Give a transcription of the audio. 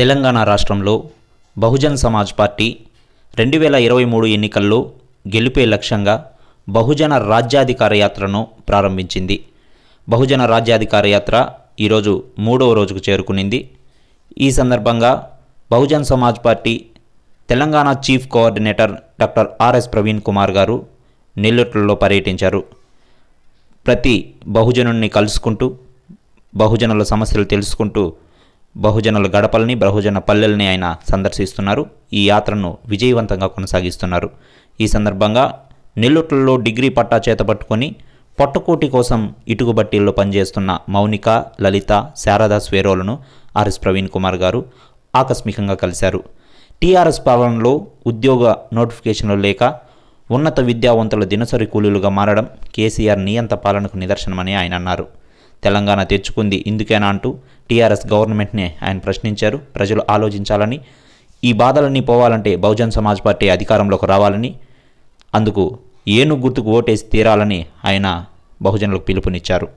తెలంగాణ రాష్ట్రంలో బహుజన్ సమాజ్ పార్టీ రెండు వేల ఇరవై మూడు ఎన్నికల్లో గెలిపే లక్ష్యంగా బహుజన రాజ్యాధికార యాత్రను ప్రారంభించింది బహుజన రాజ్యాధికార యాత్ర ఈరోజు మూడవ రోజుకు చేరుకునింది ఈ సందర్భంగా Bahujan Samaj party Telangana chief coordinator doctor RS Praveen Kumar garu నెల్లూరులో పర్యటించారు ప్రతి బహుజనుణ్ణి కలుసుకుంటూ బహుజనుల సమస్యలు తెలుసుకుంటూ బహుజనుల గడపల్ని బహుజన పల్లెల్ని ఆయన సందర్శిస్తున్నారు ఈ యాత్రను విజయవంతంగా కొనసాగిస్తున్నారు ఈ సందర్భంగా నెల్లూట్లలో డిగ్రీ పట్టా చేతపట్టుకొని పొట్టకోటి కోసం ఇటుకుబట్టీల్లో పనిచేస్తున్న మౌనిక లలిత శారదా స్వేరోలను ఆర్ఎస్ ప్రవీణ్ కుమార్ గారు ఆకస్మికంగా కలిశారు టీఆర్ఎస్ పాలనలో ఉద్యోగ నోటిఫికేషన్లు లేక ఉన్నత విద్యావంతుల దినసరి కూలీలుగా మారడం కేసీఆర్ నియంత పాలనకు నిదర్శనమని ఆయన అన్నారు తెలంగాణ తెచ్చుకుంది ఇందుకేనా అంటూ టీఆర్ఎస్ గవర్నమెంట్నే ఆయన ప్రశ్నించారు ప్రజలు ఆలోచించాలని ఈ బాధలన్నీ పోవాలంటే బహుజన్ సమాజ్ పార్టీ అధికారంలోకి రావాలని అందుకు ఏను గుర్తుకు ఓటేసి తీరాలని ఆయన బహుజనులకు పిలుపునిచ్చారు